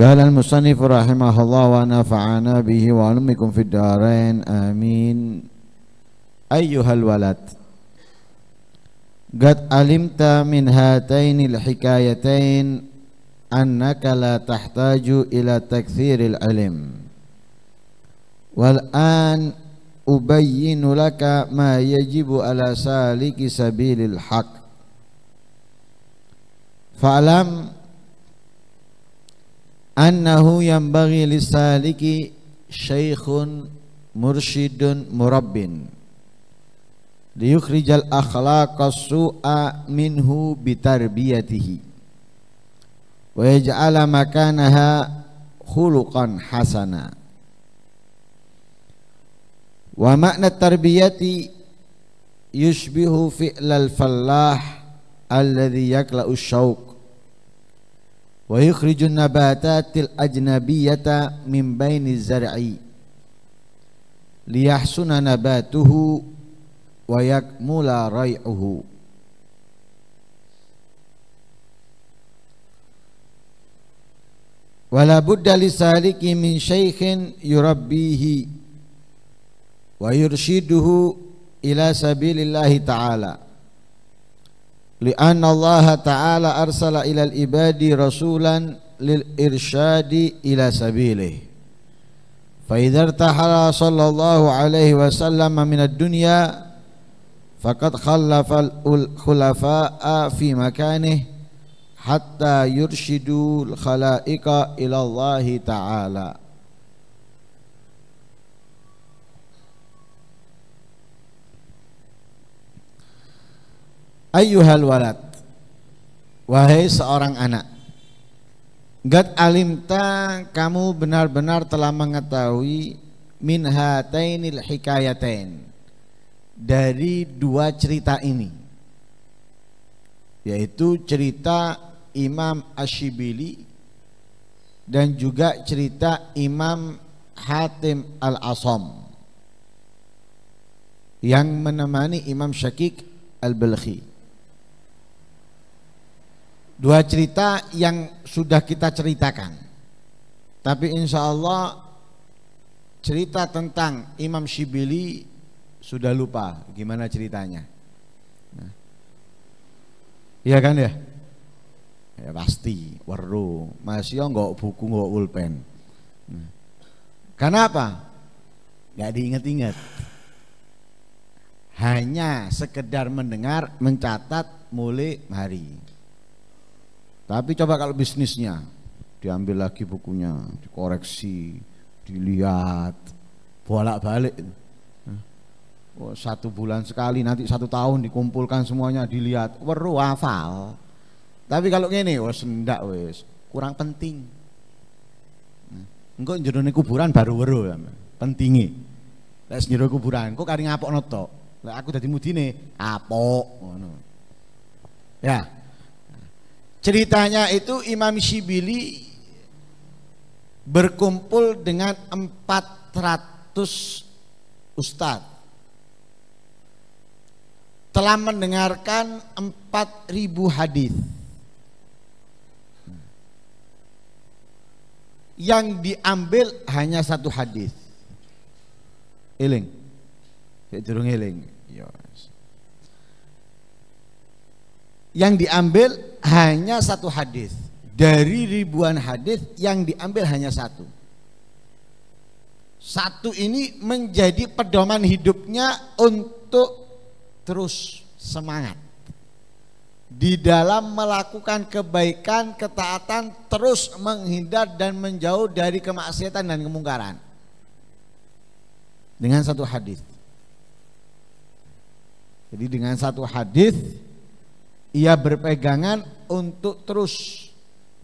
قال المصنف رحمه الله ونفعنا به وعلمكم في الدارين آمين أيها الولد قد علمت من هاتين الحكايتين أنك لا تحتاج إلى تكثير العلم والآن أبين لك ما يجب على سالك سبيل الحق فاعلم annahu yanbaghi lisaliki syaikhun mursyidun murabbin liyukhrijal akhlaqa su'a minhu bitarbiyatihi wa yaj'ala makanaha khuluqan hasana wa makna tarbiyati yushbihu fi'lal fallah alladhi yakla'u syauq ويخرج النباتات الأجنبية من بين الزرع ليحسن نباته ويكمل ريعه ولا بد لسالك من شيخ يربيه ويرشده إلى سبيل الله تعالى لأن الله تعالى أرسل إلى العباد رسولا للإرشاد إلى سبيله فإذا ارتحل صلى الله عليه وسلم من الدنيا فقد خلف الخلفاء في مكانه حتى يرشدوا الخلائق إلى الله تعالى ayyuhal walad wahai seorang anak Gad alimta kamu benar-benar telah mengetahui min hatainil hikayatain dari dua cerita ini yaitu cerita Imam Ashibili dan juga cerita Imam Hatim Al-Asam yang menemani Imam Syakik Al-Balkhi dua cerita yang sudah kita ceritakan tapi insya Allah cerita tentang Imam Shibli sudah lupa gimana ceritanya nah. iya kan ya ya pasti waru. masih nggak buku nggak ulpen. nah. karena apa nggak diingat-ingat hanya sekedar mendengar mencatat mulai hari tapi coba kalau bisnisnya diambil lagi bukunya, dikoreksi, dilihat, bolak-balik. Oh, satu bulan sekali nanti satu tahun dikumpulkan semuanya dilihat weru hafal tapi kalau gini wes sendak wes kurang penting engkau ya, jero kuburan baru weru pentingi lek jodoh kuburan kok kari ngapok noto lek aku dadi mudine apok ya Ceritanya itu Imam Syibili berkumpul dengan 400 ustaz. Telah mendengarkan 4000 hadis. Yang diambil hanya satu hadis. Eling. durung eling. Yang diambil hanya satu hadis dari ribuan hadis yang diambil hanya satu. Satu ini menjadi pedoman hidupnya untuk terus semangat di dalam melakukan kebaikan, ketaatan, terus menghindar dan menjauh dari kemaksiatan dan kemungkaran. Dengan satu hadis. Jadi dengan satu hadis ia berpegangan untuk terus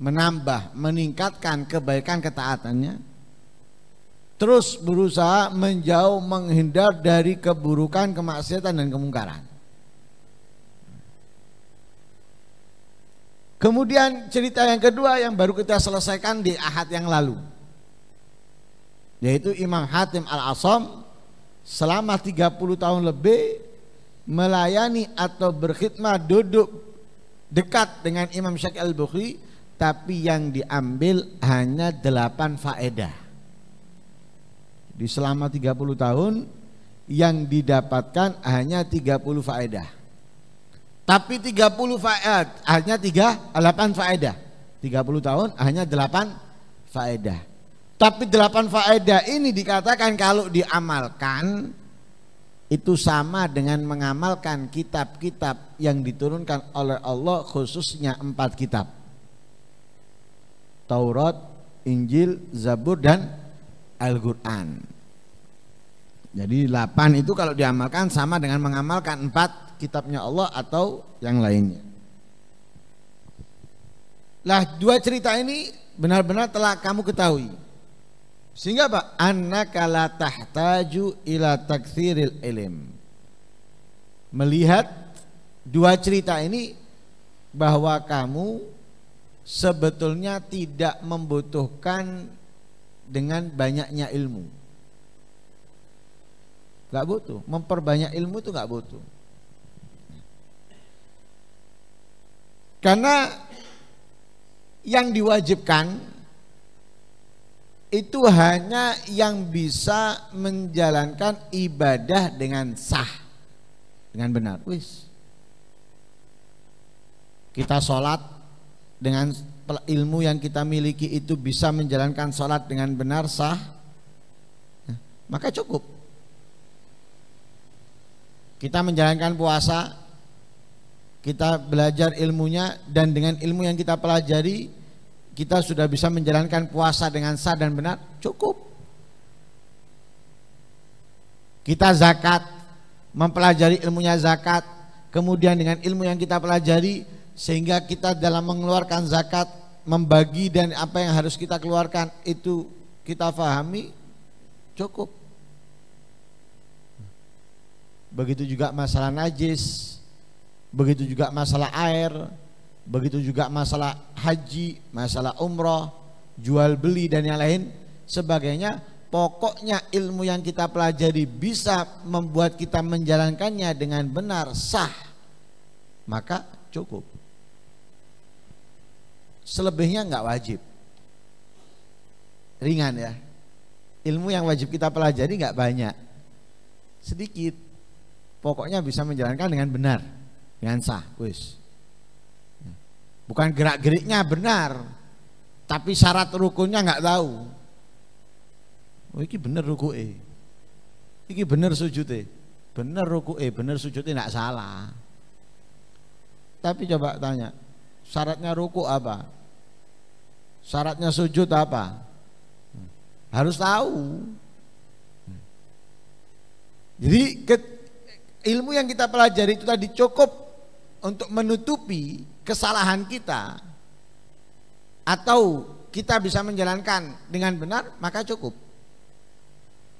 menambah, meningkatkan kebaikan ketaatannya. Terus berusaha menjauh menghindar dari keburukan, kemaksiatan dan kemungkaran. Kemudian cerita yang kedua yang baru kita selesaikan di ahad yang lalu. Yaitu Imam Hatim Al-Asam selama 30 tahun lebih melayani atau berkhidmat duduk dekat dengan Imam Syekh Al-Bukhari tapi yang diambil hanya delapan faedah di selama 30 tahun yang didapatkan hanya 30 faedah tapi 30 faedah hanya 3 8 faedah 30 tahun hanya 8 faedah tapi 8 faedah ini dikatakan kalau diamalkan itu sama dengan mengamalkan kitab-kitab yang diturunkan oleh Allah khususnya empat kitab Taurat, Injil, Zabur dan Al-Quran jadi delapan itu kalau diamalkan sama dengan mengamalkan empat kitabnya Allah atau yang lainnya lah dua cerita ini benar-benar telah kamu ketahui sehingga apa? anak la tahtaju ila taksiril ilim. Melihat dua cerita ini bahwa kamu sebetulnya tidak membutuhkan dengan banyaknya ilmu. Gak butuh, memperbanyak ilmu itu gak butuh. Karena yang diwajibkan itu hanya yang bisa menjalankan ibadah dengan sah dengan benar wis kita sholat dengan ilmu yang kita miliki itu bisa menjalankan sholat dengan benar sah ya. maka cukup kita menjalankan puasa kita belajar ilmunya dan dengan ilmu yang kita pelajari kita sudah bisa menjalankan puasa dengan sah dan benar, cukup. Kita zakat, mempelajari ilmunya zakat, kemudian dengan ilmu yang kita pelajari, sehingga kita dalam mengeluarkan zakat, membagi dan apa yang harus kita keluarkan itu kita fahami, cukup. Begitu juga masalah najis, begitu juga masalah air, Begitu juga masalah haji, masalah umroh, jual beli dan yang lain sebagainya. Pokoknya ilmu yang kita pelajari bisa membuat kita menjalankannya dengan benar, sah. Maka cukup. Selebihnya nggak wajib. Ringan ya. Ilmu yang wajib kita pelajari nggak banyak. Sedikit. Pokoknya bisa menjalankan dengan benar, dengan sah. Wis. Bukan gerak-geriknya benar, tapi syarat rukunya nggak tahu. Oh, iki bener e, Iki bener e, Bener e, bener e nggak salah. Tapi coba tanya, syaratnya ruku apa? Syaratnya sujud apa? Harus tahu. Jadi ilmu yang kita pelajari itu tadi cukup untuk menutupi kesalahan kita atau kita bisa menjalankan dengan benar maka cukup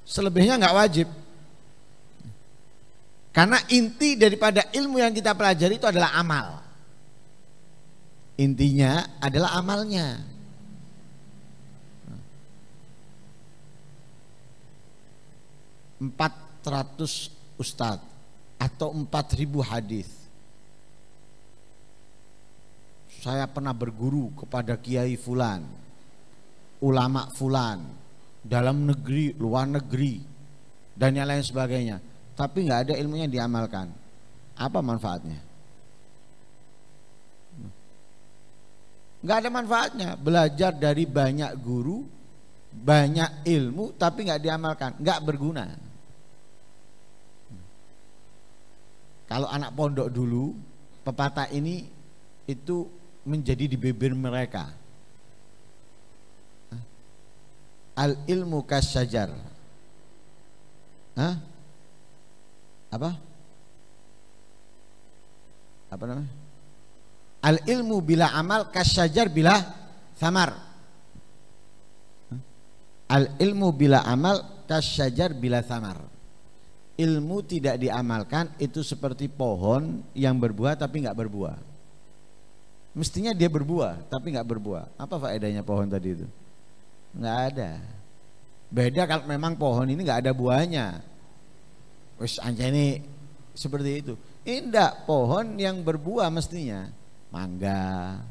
selebihnya nggak wajib karena inti daripada ilmu yang kita pelajari itu adalah amal intinya adalah amalnya empat ratus ustadz atau empat ribu hadis saya pernah berguru kepada Kiai Fulan, ulama Fulan, dalam negeri, luar negeri, dan yang lain sebagainya. Tapi nggak ada ilmunya yang diamalkan. Apa manfaatnya? Nggak ada manfaatnya. Belajar dari banyak guru, banyak ilmu, tapi nggak diamalkan, nggak berguna. Kalau anak pondok dulu, pepatah ini itu menjadi di bibir mereka. Al ilmu kasajar, Hah? Apa? Apa namanya? Al ilmu bila amal kasajar bila samar. Al ilmu bila amal kasajar bila samar ilmu tidak diamalkan itu seperti pohon yang berbuah tapi nggak berbuah. Mestinya dia berbuah, tapi nggak berbuah. Apa faedahnya pohon tadi itu? Nggak ada. Beda kalau memang pohon ini nggak ada buahnya. anjay ini seperti itu. Indah pohon yang berbuah mestinya mangga,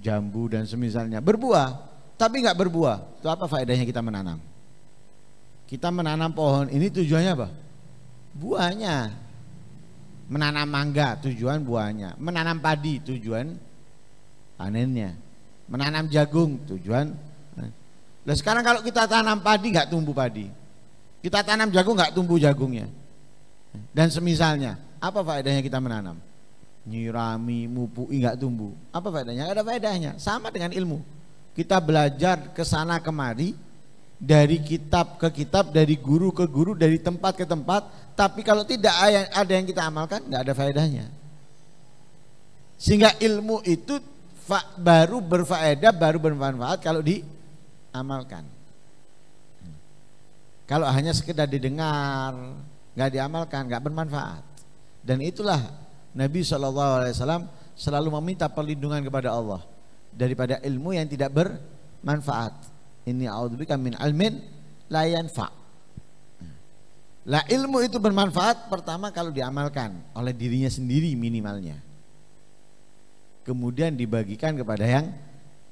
jambu dan semisalnya berbuah, tapi nggak berbuah. Itu apa faedahnya kita menanam? Kita menanam pohon ini tujuannya apa? Buahnya Menanam mangga tujuan buahnya, menanam padi tujuan panennya, menanam jagung tujuan. Nah sekarang kalau kita tanam padi nggak tumbuh padi, kita tanam jagung nggak tumbuh jagungnya. Dan semisalnya, apa faedahnya kita menanam? Nyirami, mupui nggak tumbuh. Apa faedahnya? Gak ada faedahnya. Sama dengan ilmu. Kita belajar ke sana kemari, dari kitab ke kitab, dari guru ke guru, dari tempat ke tempat, tapi kalau tidak ada yang kita amalkan, tidak ada faedahnya. Sehingga ilmu itu baru berfaedah, baru bermanfaat kalau diamalkan. Kalau hanya sekedar didengar, nggak diamalkan, nggak bermanfaat. Dan itulah Nabi saw selalu meminta perlindungan kepada Allah daripada ilmu yang tidak bermanfaat ini a'udzubika min almin la yanfa. Lah ilmu itu bermanfaat pertama kalau diamalkan oleh dirinya sendiri minimalnya. Kemudian dibagikan kepada yang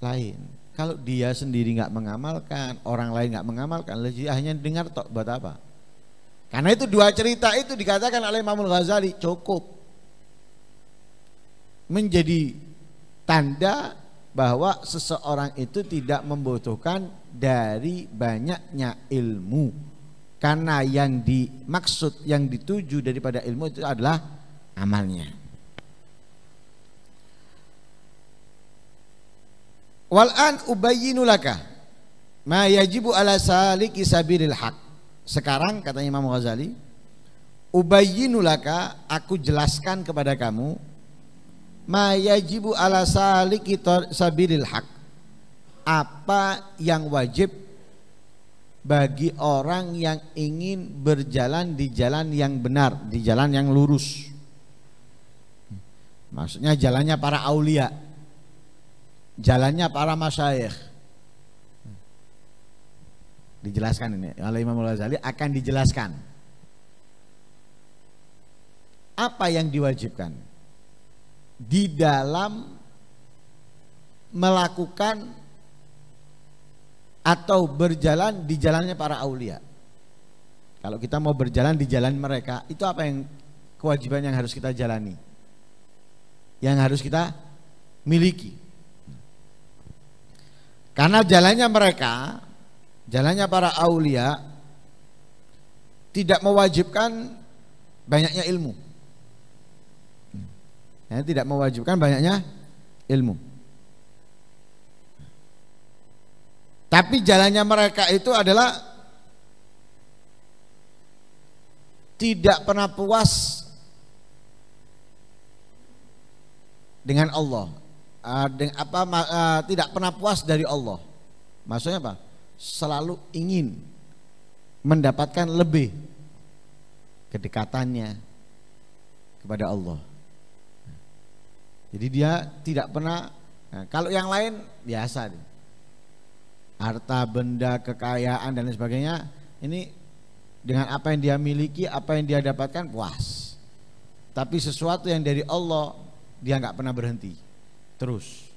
lain. Kalau dia sendiri nggak mengamalkan, orang lain nggak mengamalkan, lebih hanya dengar tok buat apa? Karena itu dua cerita itu dikatakan oleh Imamul Ghazali cukup menjadi tanda bahwa seseorang itu tidak membutuhkan dari banyaknya ilmu. Karena yang dimaksud, yang dituju daripada ilmu itu adalah amalnya. Wal'an ubayyinu laka ma yajibu ala saliki sabilil haq. Sekarang katanya Imam Ghazali, ubayyinu laka aku jelaskan kepada kamu ma yajibu ala saliki sabilil haq apa yang wajib bagi orang yang ingin berjalan di jalan yang benar, di jalan yang lurus. Maksudnya jalannya para aulia, jalannya para masyayikh. Dijelaskan ini oleh Imam Al-Ghazali akan dijelaskan. Apa yang diwajibkan? Di dalam melakukan atau berjalan di jalannya para aulia. Kalau kita mau berjalan di jalan mereka, itu apa yang kewajiban yang harus kita jalani? Yang harus kita miliki. Karena jalannya mereka, jalannya para aulia tidak mewajibkan banyaknya ilmu. Ya, tidak mewajibkan banyaknya ilmu. Tapi jalannya mereka itu adalah tidak pernah puas dengan Allah. Ah, apa ah, tidak pernah puas dari Allah. Maksudnya apa? Selalu ingin mendapatkan lebih kedekatannya kepada Allah. Jadi dia tidak pernah ah, kalau yang lain biasa nih harta benda kekayaan dan lain sebagainya ini dengan apa yang dia miliki apa yang dia dapatkan puas tapi sesuatu yang dari Allah dia nggak pernah berhenti terus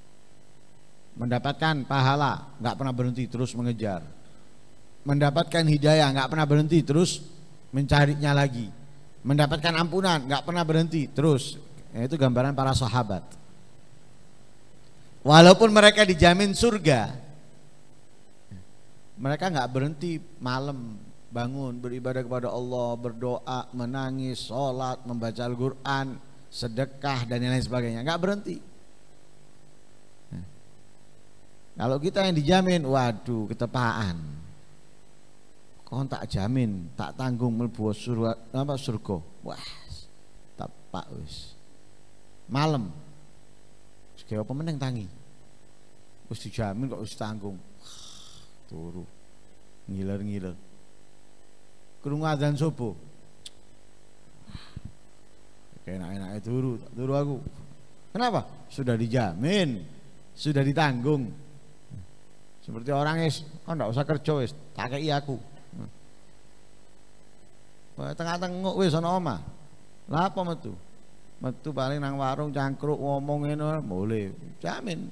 mendapatkan pahala nggak pernah berhenti terus mengejar mendapatkan hidayah nggak pernah berhenti terus mencarinya lagi mendapatkan ampunan nggak pernah berhenti terus ya, itu gambaran para sahabat walaupun mereka dijamin surga mereka nggak berhenti malam bangun beribadah kepada Allah berdoa menangis sholat membaca Al-Quran sedekah dan lain sebagainya nggak berhenti nah, kalau kita yang dijamin waduh ketepaan kau tak jamin tak tanggung melbuat surga apa surga wah tak pak wis malam sekian pemenang tangi harus dijamin kok harus tanggung turu ngiler-ngiler krungu adzan subuh enak itu turu turu aku kenapa sudah dijamin sudah ditanggung seperti orang es kau ndak usah kerja es tak kayak aku tengah-tengok wes ana oma lapa metu metu paling nang warung cangkruk ngomongin ngono boleh jamin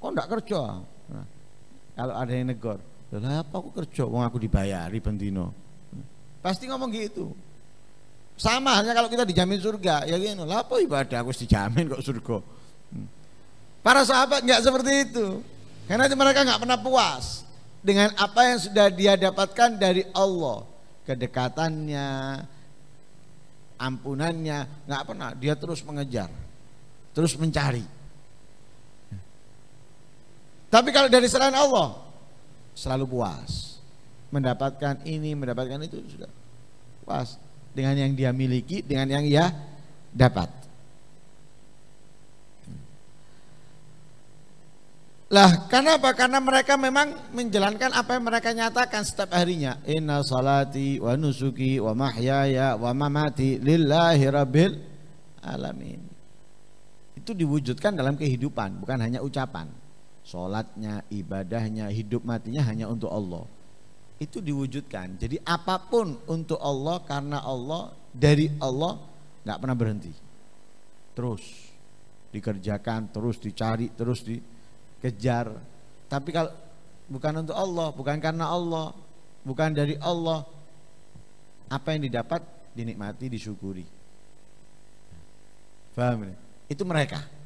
kok ndak kerja nah kalau ada yang negor lah apa aku kerja wong aku dibayari bendino pasti ngomong gitu sama hanya kalau kita dijamin surga ya gini gitu. lah apa ibadah aku dijamin kok surga hmm. para sahabat nggak seperti itu karena mereka nggak pernah puas dengan apa yang sudah dia dapatkan dari Allah kedekatannya ampunannya nggak pernah dia terus mengejar terus mencari tapi kalau dari selain Allah selalu puas. Mendapatkan ini, mendapatkan itu sudah puas dengan yang dia miliki, dengan yang ia dapat. Lah, karena apa? Karena mereka memang menjalankan apa yang mereka nyatakan setiap harinya. Inna salati wa nusuki wa mahyaya wa mamati lillahi rabbil alamin. Itu diwujudkan dalam kehidupan, bukan hanya ucapan. Sholatnya, ibadahnya, hidup matinya hanya untuk Allah. Itu diwujudkan. Jadi apapun untuk Allah karena Allah dari Allah nggak pernah berhenti. Terus dikerjakan, terus dicari, terus dikejar. Tapi kalau bukan untuk Allah, bukan karena Allah, bukan dari Allah, apa yang didapat dinikmati, disyukuri. Faham? Ya? Itu mereka.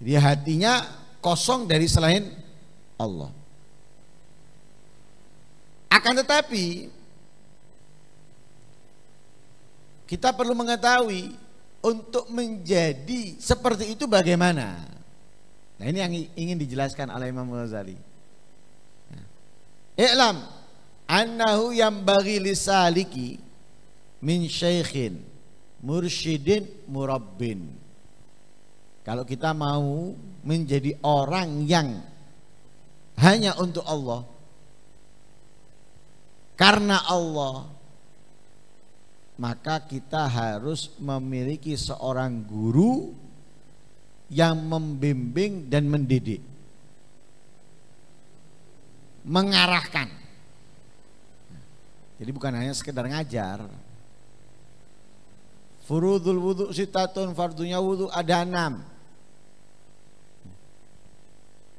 Jadi hatinya kosong dari selain Allah. Akan tetapi kita perlu mengetahui untuk menjadi seperti itu bagaimana. Nah ini yang ingin dijelaskan oleh Imam Ghazali. Nah, i'lam annahu yang bagi lisaliki min syekhin mursyidin murabbin. Kalau kita mau menjadi orang yang hanya untuk Allah, karena Allah, maka kita harus memiliki seorang guru yang membimbing dan mendidik, mengarahkan. Jadi bukan hanya sekedar ngajar, Furudul wudhu sitatun fardunya wudhu ada enam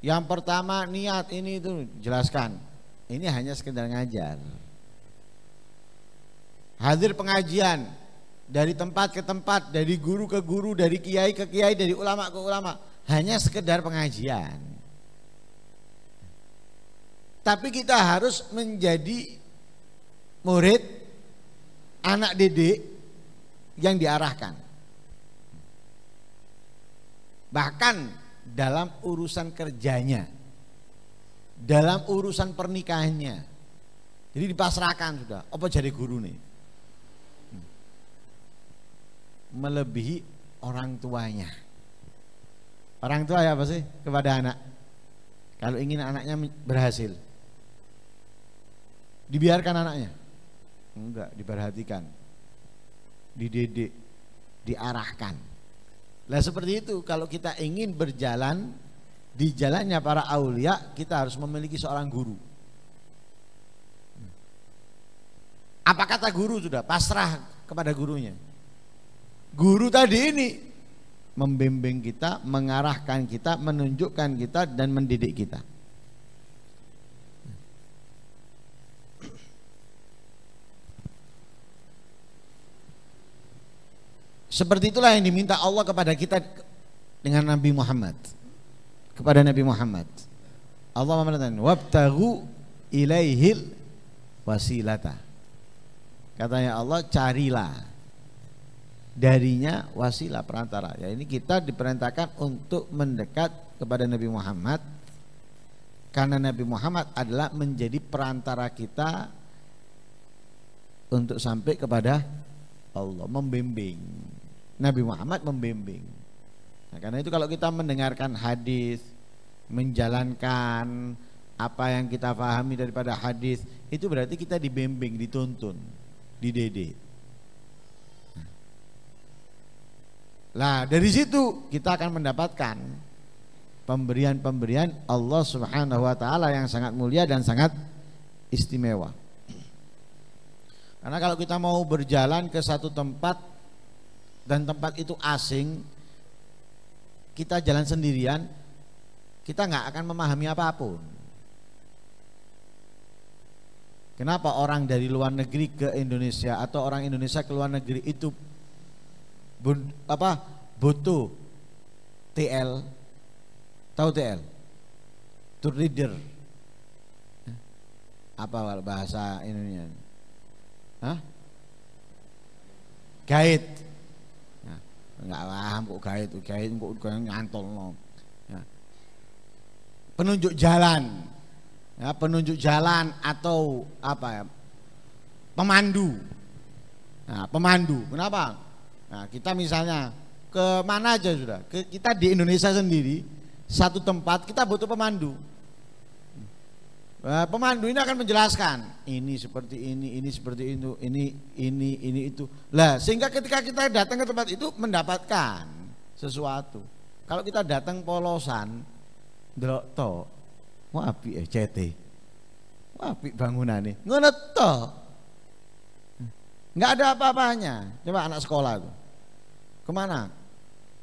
yang pertama niat ini itu jelaskan. Ini hanya sekedar ngajar. Hadir pengajian dari tempat ke tempat, dari guru ke guru, dari kiai ke kiai, dari ulama ke ulama, hanya sekedar pengajian. Tapi kita harus menjadi murid anak didik yang diarahkan. Bahkan dalam urusan kerjanya, dalam urusan pernikahannya. Jadi dipasrahkan sudah. Apa jadi guru nih? Melebihi orang tuanya. Orang tua ya apa sih kepada anak? Kalau ingin anaknya berhasil, dibiarkan anaknya? Enggak, diperhatikan, dididik, diarahkan. Lah seperti itu kalau kita ingin berjalan di jalannya para aulia kita harus memiliki seorang guru. Apa kata guru sudah pasrah kepada gurunya. Guru tadi ini membimbing kita, mengarahkan kita, menunjukkan kita dan mendidik kita. Seperti itulah yang diminta Allah kepada kita dengan Nabi Muhammad. Kepada Nabi Muhammad. Allah memerintahkan, "Wabtaghu ilaihil wasilata." Katanya Allah, carilah darinya wasilah perantara. Ya ini kita diperintahkan untuk mendekat kepada Nabi Muhammad karena Nabi Muhammad adalah menjadi perantara kita untuk sampai kepada Allah membimbing. Nabi Muhammad membimbing. Nah, karena itu kalau kita mendengarkan hadis, menjalankan apa yang kita pahami daripada hadis, itu berarti kita dibimbing, dituntun, dididik. Nah, dari situ kita akan mendapatkan pemberian-pemberian Allah Subhanahu wa taala yang sangat mulia dan sangat istimewa. Karena kalau kita mau berjalan ke satu tempat dan tempat itu asing, kita jalan sendirian, kita nggak akan memahami apapun. Kenapa orang dari luar negeri ke Indonesia atau orang Indonesia ke luar negeri itu bun, apa butuh TL? Tahu TL? Tour leader. Apa bahasa Indonesia? Hah? Gait. Nah, enggak paham kok gait, gait kok No. Ya. Penunjuk jalan. Ya, penunjuk jalan atau apa ya? Pemandu. Nah, pemandu. Kenapa? Nah, kita misalnya ke mana aja sudah, kita di Indonesia sendiri satu tempat kita butuh pemandu. Eh, pemandu ini akan menjelaskan ini seperti ini, ini seperti itu, ini, ini, ini itu. Lah, sehingga ketika kita datang ke tempat itu mendapatkan sesuatu. Kalau kita datang polosan, delok to, mau api ya, eh CT, mau api bangunan nih, ngono nggak ada apa-apanya. Coba anak sekolah itu, kemana?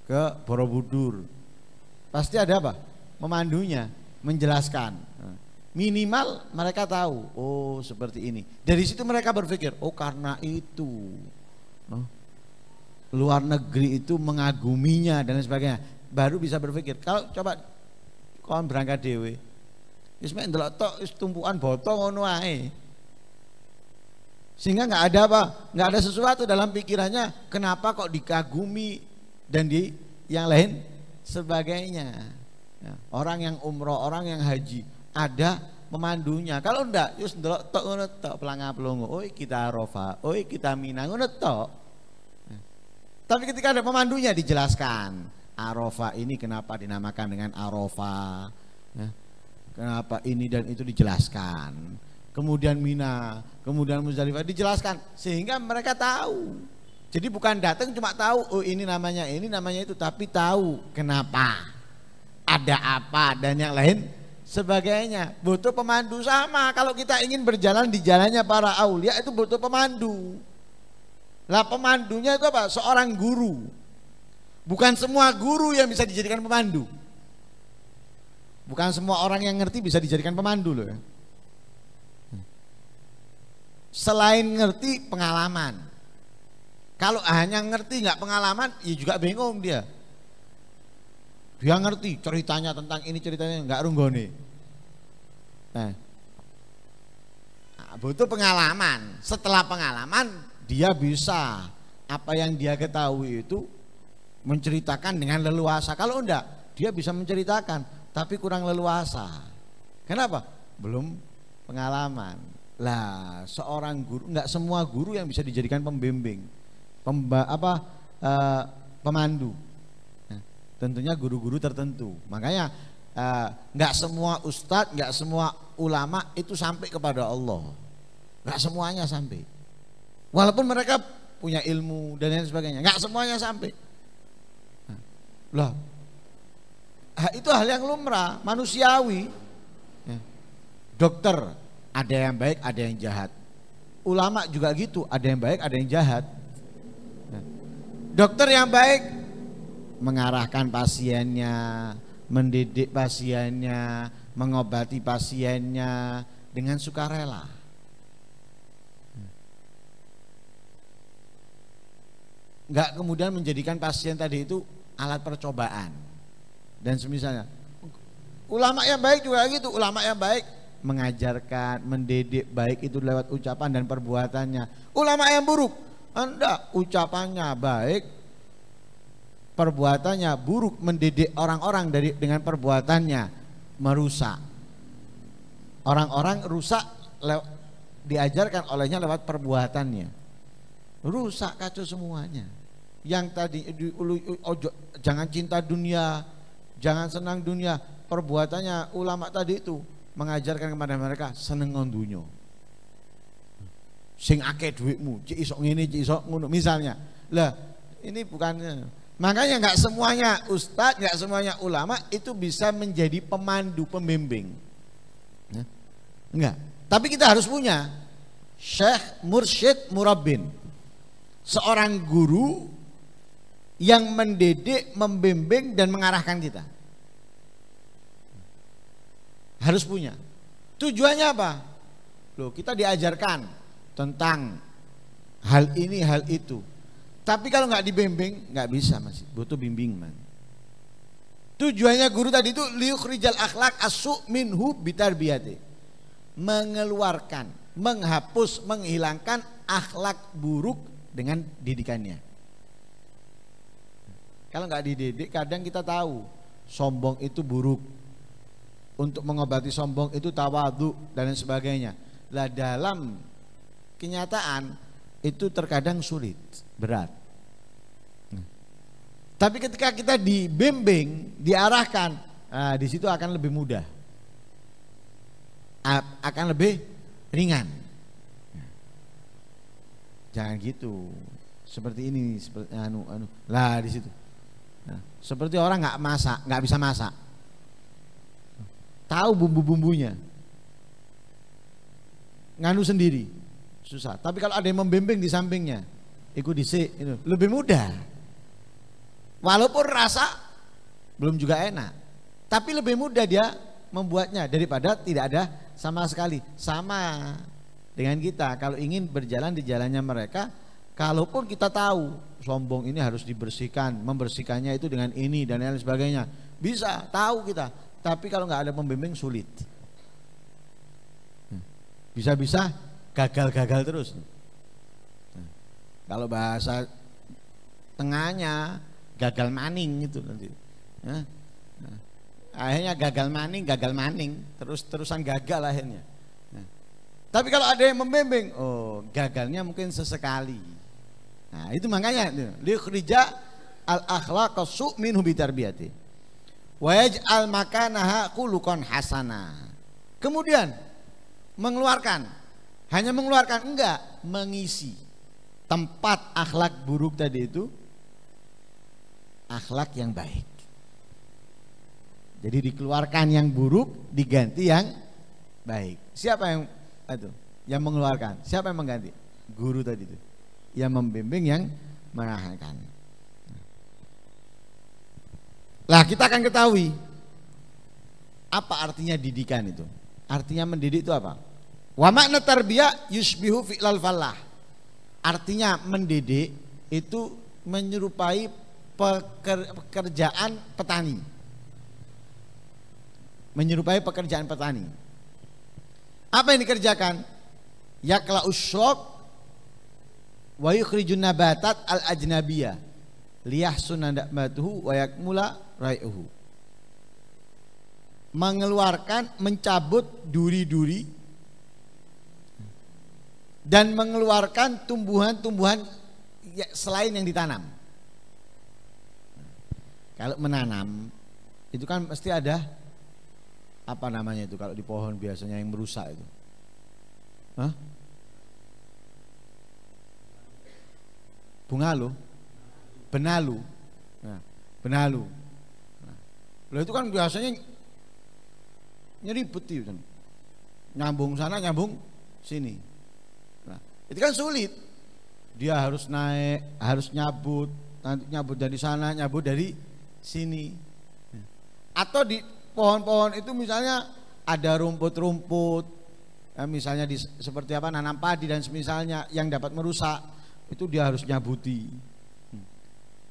Ke Borobudur, pasti ada apa? Pemandunya menjelaskan Minimal mereka tahu, oh seperti ini. Dari situ mereka berpikir, oh karena itu. Oh, luar negeri itu mengaguminya dan sebagainya. Baru bisa berpikir. Kalau coba kawan berangkat dewe, ismail mek tok tumpukan Sehingga nggak ada apa, nggak ada sesuatu dalam pikirannya. Kenapa kok dikagumi dan di yang lain sebagainya. Ya, orang yang umroh, orang yang haji, ada pemandunya. Kalau ndak yus ndelok tok ngono tok pelanga-pelongo. Oi kita rofa, oi kita Mina ngono tok. Tapi ketika ada pemandunya dijelaskan, Arafah ini kenapa dinamakan dengan Arafah. Ya. Kenapa ini dan itu dijelaskan. Kemudian Mina, kemudian Muzdalifah dijelaskan sehingga mereka tahu. Jadi bukan datang cuma tahu oh ini namanya ini namanya itu tapi tahu kenapa ada apa dan yang lain sebagainya. Butuh pemandu sama. Kalau kita ingin berjalan di jalannya para aulia itu butuh pemandu. Lah pemandunya itu apa? Seorang guru. Bukan semua guru yang bisa dijadikan pemandu. Bukan semua orang yang ngerti bisa dijadikan pemandu loh. Ya. Selain ngerti pengalaman. Kalau hanya ngerti nggak pengalaman, ya juga bingung dia. Dia ngerti ceritanya tentang ini ceritanya nggak runggone. Nah. nah, butuh pengalaman. Setelah pengalaman dia bisa apa yang dia ketahui itu menceritakan dengan leluasa. Kalau enggak, dia bisa menceritakan tapi kurang leluasa. Kenapa? Belum pengalaman. Lah, seorang guru enggak semua guru yang bisa dijadikan pembimbing. Pemba, apa? Uh, pemandu. Tentunya guru-guru tertentu. Makanya eh, nggak uh, semua ustadz, nggak semua ulama itu sampai kepada Allah. Nggak semuanya sampai. Walaupun mereka punya ilmu dan lain sebagainya, nggak semuanya sampai. Lah, itu hal yang lumrah, manusiawi. Ya. Dokter ada yang baik, ada yang jahat. Ulama juga gitu, ada yang baik, ada yang jahat. Ya. dokter yang baik mengarahkan pasiennya, mendidik pasiennya, mengobati pasiennya dengan sukarela. Enggak kemudian menjadikan pasien tadi itu alat percobaan dan semisalnya. Ulama yang baik juga gitu, ulama yang baik mengajarkan, mendidik baik itu lewat ucapan dan perbuatannya. Ulama yang buruk, Anda ucapannya baik, perbuatannya buruk mendidik orang-orang dari dengan perbuatannya merusak orang-orang rusak lew, diajarkan olehnya lewat perbuatannya rusak kacau semuanya yang tadi ojo, jangan cinta dunia jangan senang dunia perbuatannya ulama tadi itu mengajarkan kepada mereka seneng dunia sing ake duitmu cik isok ngene cik isok ngono misalnya lah ini bukan Makanya nggak semuanya ustadz, nggak semuanya ulama itu bisa menjadi pemandu, pembimbing. Ya. nggak. Tapi kita harus punya syekh, mursyid, murabbin. Seorang guru yang mendidik, membimbing dan mengarahkan kita. Harus punya. Tujuannya apa? Loh, kita diajarkan tentang hal ini, hal itu tapi kalau nggak dibimbing nggak bisa masih butuh bimbingan. Tujuannya guru tadi itu rijal akhlak asu minhu bitarbiyati. Mengeluarkan, menghapus, menghilangkan akhlak buruk dengan didikannya. Kalau nggak dididik kadang kita tahu sombong itu buruk. Untuk mengobati sombong itu tawadu dan sebagainya. Lah dalam kenyataan itu terkadang sulit, berat. Tapi ketika kita dibimbing, diarahkan, nah, di situ akan lebih mudah, akan lebih ringan. Jangan gitu, seperti ini, seperti anu anu, lah di situ. Nah, seperti orang nggak masak, nggak bisa masak, tahu bumbu-bumbunya, nganu sendiri susah. Tapi kalau ada yang membimbing di sampingnya, ikut dhisik itu lebih mudah. Walaupun rasa belum juga enak, tapi lebih mudah dia membuatnya daripada tidak ada sama sekali. Sama dengan kita kalau ingin berjalan di jalannya mereka, kalaupun kita tahu sombong ini harus dibersihkan, membersihkannya itu dengan ini dan lain sebagainya. Bisa, tahu kita. Tapi kalau nggak ada pembimbing sulit. Hmm. Bisa-bisa gagal-gagal terus. kalau bahasa tengahnya gagal maning itu nanti. Ya. akhirnya gagal maning, gagal maning, terus-terusan gagal akhirnya. Ya. tapi kalau ada yang membimbing, oh gagalnya mungkin sesekali. Nah itu makanya ya. liukhrija al akhlaq su minhu bitarbiyati waj al makanaha kulukon hasana. Kemudian mengeluarkan hanya mengeluarkan enggak, mengisi. Tempat akhlak buruk tadi itu akhlak yang baik. Jadi dikeluarkan yang buruk diganti yang baik. Siapa yang itu? Yang mengeluarkan. Siapa yang mengganti? Guru tadi itu. Yang membimbing yang menahankan. Lah kita akan ketahui apa artinya didikan itu. Artinya mendidik itu apa? Wa makna tarbiyah yusbihu fi'lal falah. Artinya mendidik itu menyerupai pekerjaan petani. Menyerupai pekerjaan petani. Apa yang dikerjakan? Yakla usyok wa yukhrijun nabatat al ajnabiyah liyah sunadamatuhu wa yakmula rai'uhu. Mengeluarkan, mencabut duri-duri dan mengeluarkan tumbuhan-tumbuhan ya, selain yang ditanam. Kalau menanam itu kan mesti ada apa namanya itu kalau di pohon biasanya yang merusak itu. Hah? Bungalu, benalu, nah, benalu. Nah, itu kan biasanya nyeribet itu, nyambung sana nyambung sini. Itu kan sulit. Dia harus naik, harus nyabut, nanti nyabut dari sana, nyabut dari sini. Atau di pohon-pohon itu misalnya ada rumput-rumput, ya misalnya di, seperti apa nanam padi dan semisalnya yang dapat merusak, itu dia harus nyabuti.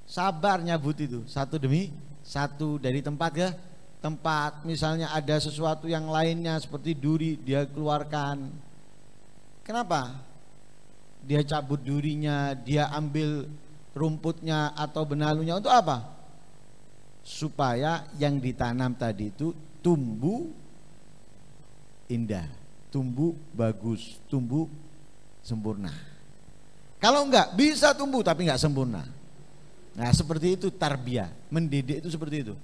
Sabar nyabuti itu satu demi satu dari tempat ya, tempat misalnya ada sesuatu yang lainnya seperti duri dia keluarkan kenapa dia cabut durinya, dia ambil rumputnya atau benalunya untuk apa? Supaya yang ditanam tadi itu tumbuh indah, tumbuh bagus, tumbuh sempurna. Kalau enggak bisa tumbuh tapi enggak sempurna. Nah seperti itu tarbiyah, mendidik itu seperti itu.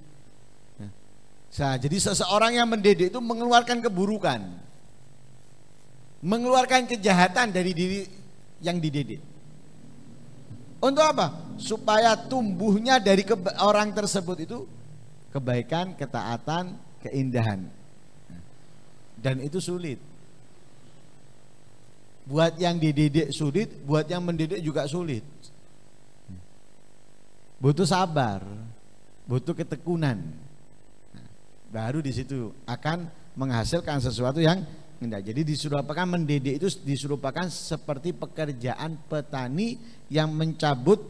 Nah, jadi seseorang yang mendidik itu mengeluarkan keburukan, mengeluarkan kejahatan dari diri yang dididik. Untuk apa? Supaya tumbuhnya dari orang tersebut itu kebaikan, ketaatan, keindahan. Dan itu sulit. Buat yang dididik sulit, buat yang mendidik juga sulit. Butuh sabar, butuh ketekunan. Baru di situ akan menghasilkan sesuatu yang Nah, jadi disurupakan mendidik itu disurupakan seperti pekerjaan petani yang mencabut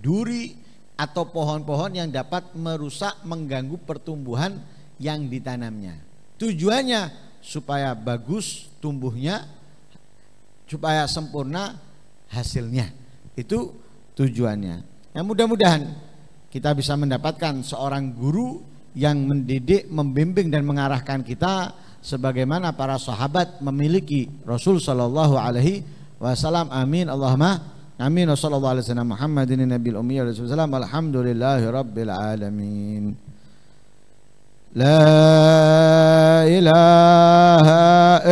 duri atau pohon-pohon yang dapat merusak mengganggu pertumbuhan yang ditanamnya. Tujuannya supaya bagus tumbuhnya, supaya sempurna hasilnya. Itu tujuannya. Nah, mudah-mudahan kita bisa mendapatkan seorang guru yang mendidik, membimbing dan mengarahkan kita sebagaimana para sahabat memiliki Rasul sallallahu alaihi wasallam amin Allahumma amin sallallahu alaihi wasallam Muhammadin nabiyil ummi alhamdulillahi rabbil alamin لا إله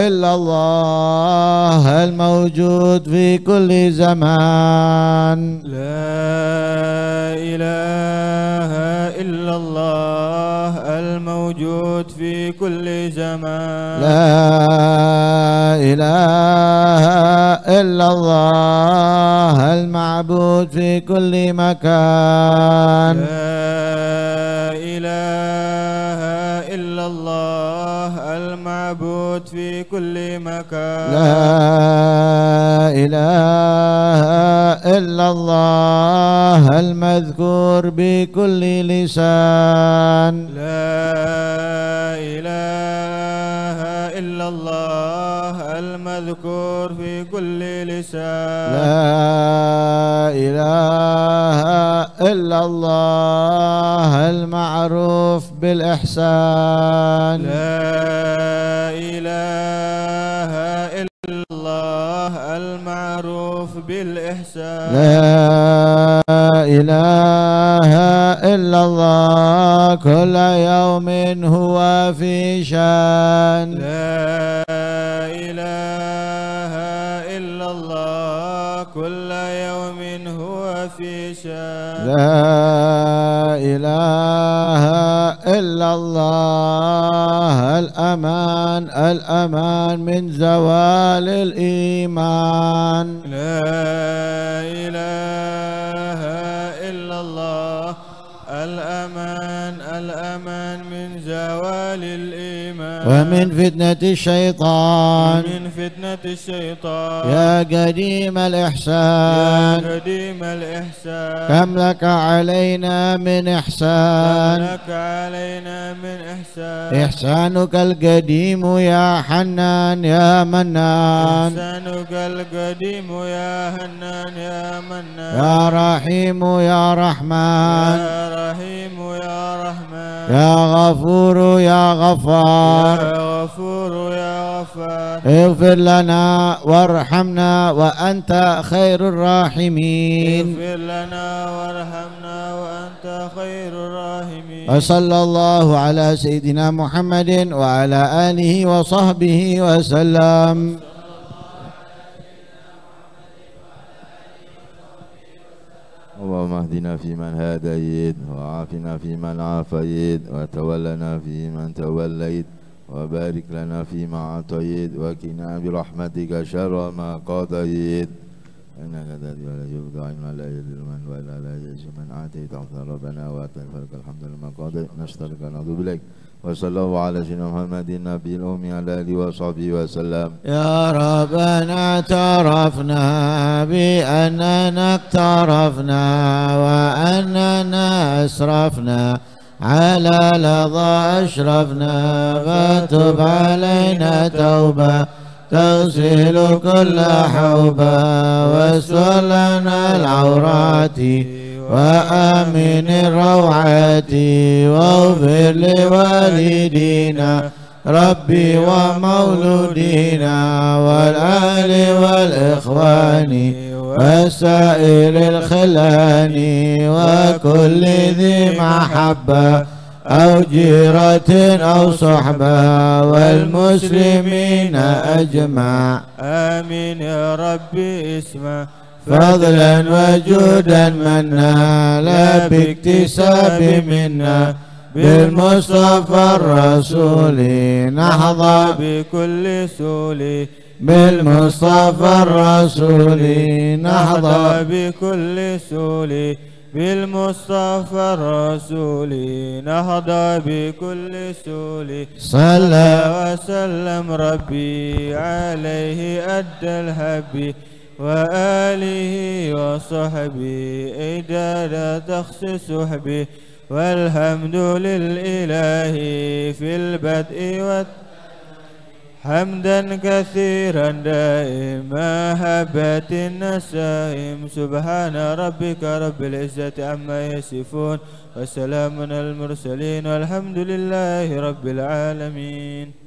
إلا الله الموجود في كل زمان لا إله إلا الله الموجود في كل زمان لا إله إلا الله المعبود في كل مكان لا موجود في كل مكان لا إله إلا الله المذكور بكل لسان لا إله إلا الله المذكور في كل لسان لا إله إلا الله المعروف بالإحسان لا بالإحسان لا إله إلا الله كل يوم هو في شان لا إله إلا الله كل يوم هو في شان لا إله إلا الله الأمان الأمان من زوال الإيمان لا ومن فتنة الشيطان من فتنة الشيطان يا قديم الإحسان يا قديم الإحسان كم لك علينا من إحسان كم لك علينا من إحسان إحسانك القديم يا حنان يا منان إحسانك القديم يا حنان يا منان يا رحيم يا رحمن يا رحيم يا رحمن يا غفور يا غفار يا غفور يا غفار اغفر لنا وارحمنا وأنت خير الراحمين اغفر لنا وارحمنا وأنت خير الراحمين وصلى الله على سيدنا محمد وعلى آله وصحبه وسلم اللهم اهدنا فيمن هديت وعافنا فيمن عافيت وتولنا فيمن توليت وبارك لنا فيما أعطيت وكنا برحمتك شر ما قضيت إنك تهدي لا يبقى علم لا يدل من ولا لا يجزي من آتيت ربنا وآتنا الفلك الحمد لله ما قضيت نشترك نعوذ بالله وصلى الله على سيدنا محمد النبي الأمي على آله وصحبه وسلم يا ربنا اعترفنا بأننا اقترفنا وأننا أسرفنا على لظى أشرفنا فتب علينا توبة تغسل كل حوبة واسر لنا العورات وآمن روعتي واغفر لوالدينا ربي ومولودينا والأهل والإخوان وسائر الخلان وكل ذي محبة أو جيرة أو صحبة والمسلمين أجمع آمين يا ربي اسمع فضلا وجودا منا لا باكتساب منا بالمصطفى الرسول نحظى بكل سول بالمصطفى الرسول نحظى بكل سول بالمصطفى الرسول نهضى بكل سول صلى وسلم ربي عليه أدى الهبي وآله وصحبه لا تخص سحبه والحمد للإله في البدء حمدا كثيرا دائما هبت النسائم سبحان ربك رب العزة عما يصفون وسلام على المرسلين والحمد لله رب العالمين